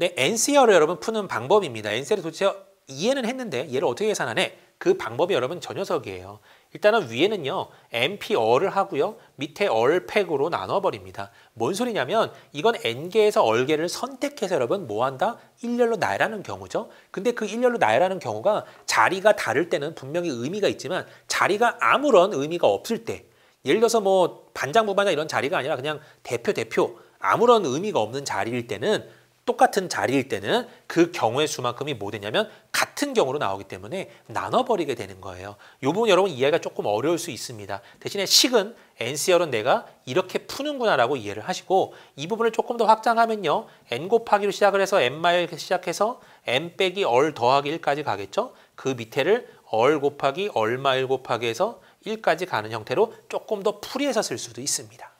네, NCR을 여러분 푸는 방법입니다. NCR이 도대체 이해는 했는데 얘를 어떻게 계산하네? 그 방법이 여러분 저 녀석이에요. 일단은 위에는요. m p r 을 하고요. 밑에 얼팩으로 나눠버립니다. 뭔 소리냐면 이건 N개에서 얼개를 선택해서 여러분 뭐한다? 일렬로 나열하는 경우죠. 근데 그 일렬로 나열하는 경우가 자리가 다를 때는 분명히 의미가 있지만 자리가 아무런 의미가 없을 때 예를 들어서 뭐 반장, 부반장 이런 자리가 아니라 그냥 대표, 대표 아무런 의미가 없는 자리일 때는 똑같은 자리일 때는 그 경우의 수만큼이 뭐 되냐면 같은 경우로 나오기 때문에 나눠버리게 되는 거예요. 이 부분 여러분 이해가 조금 어려울 수 있습니다. 대신에 식은 NC열은 내가 이렇게 푸는구나라고 이해를 하시고 이 부분을 조금 더 확장하면요. N 곱하기로 시작을 해서 N마일 시작해서 N 빼기 얼 더하기 1까지 가겠죠. 그 밑에를 얼 곱하기 얼마일 곱하기 해서 1까지 가는 형태로 조금 더 풀이해서 쓸 수도 있습니다.